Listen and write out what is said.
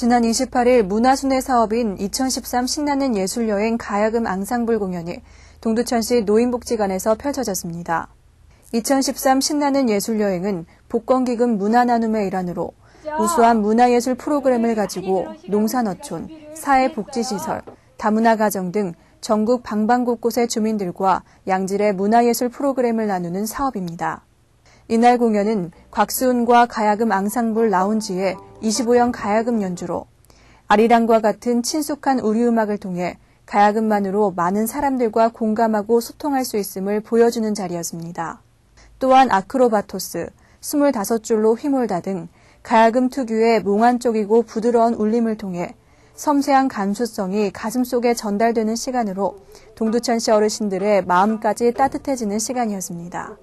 지난 28일 문화순회 사업인 2013 신나는 예술여행 가야금 앙상블 공연이 동두천시 노인복지관에서 펼쳐졌습니다. 2013 신나는 예술여행은 복권기금 문화나눔의 일환으로 우수한 문화예술 프로그램을 가지고 농산어촌, 사회복지시설, 다문화가정 등 전국 방방곳곳의 주민들과 양질의 문화예술 프로그램을 나누는 사업입니다. 이날 공연은 곽수은과 가야금 앙상블 라운지에 25형 가야금 연주로 아리랑과 같은 친숙한 우리 음악을 통해 가야금만으로 많은 사람들과 공감하고 소통할 수 있음을 보여주는 자리였습니다. 또한 아크로바토스, 25줄로 휘몰다 등 가야금 특유의 몽환적이고 부드러운 울림을 통해 섬세한 감수성이 가슴 속에 전달되는 시간으로 동두천 시 어르신들의 마음까지 따뜻해지는 시간이었습니다.